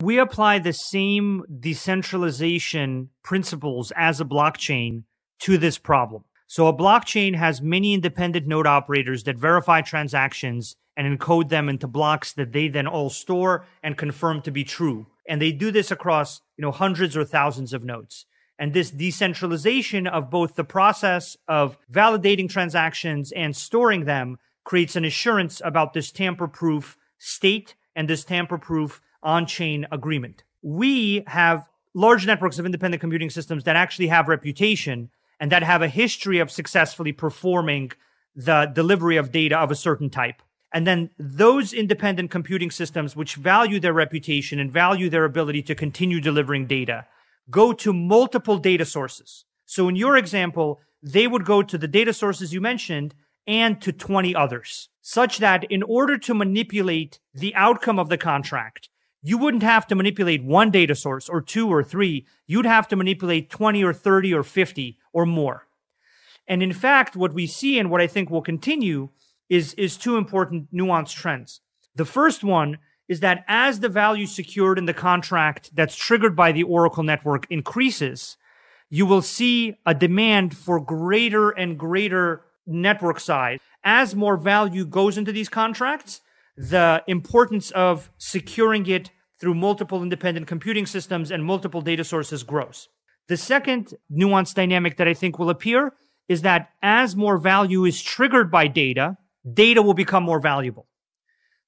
we apply the same decentralization principles as a blockchain to this problem. So a blockchain has many independent node operators that verify transactions and encode them into blocks that they then all store and confirm to be true. And they do this across, you know, hundreds or thousands of nodes. And this decentralization of both the process of validating transactions and storing them creates an assurance about this tamper proof state and this tamper proof on chain agreement. We have large networks of independent computing systems that actually have reputation and that have a history of successfully performing the delivery of data of a certain type. And then those independent computing systems, which value their reputation and value their ability to continue delivering data, go to multiple data sources. So in your example, they would go to the data sources you mentioned and to 20 others, such that in order to manipulate the outcome of the contract, you wouldn't have to manipulate one data source or two or three. You'd have to manipulate 20 or 30 or 50 or more. And in fact, what we see and what I think will continue is, is two important nuanced trends. The first one is that as the value secured in the contract that's triggered by the Oracle network increases, you will see a demand for greater and greater network size. As more value goes into these contracts, the importance of securing it through multiple independent computing systems and multiple data sources grows. The second nuanced dynamic that I think will appear is that as more value is triggered by data, data will become more valuable.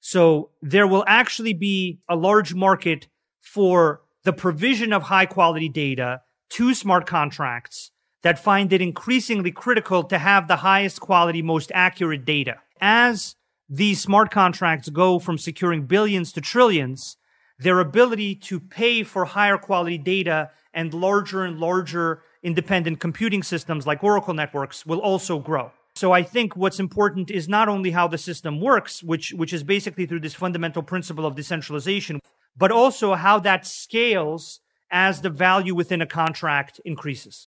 So there will actually be a large market for the provision of high quality data to smart contracts that find it increasingly critical to have the highest quality, most accurate data. As these smart contracts go from securing billions to trillions, their ability to pay for higher quality data and larger and larger independent computing systems like Oracle networks will also grow. So I think what's important is not only how the system works, which, which is basically through this fundamental principle of decentralization, but also how that scales as the value within a contract increases.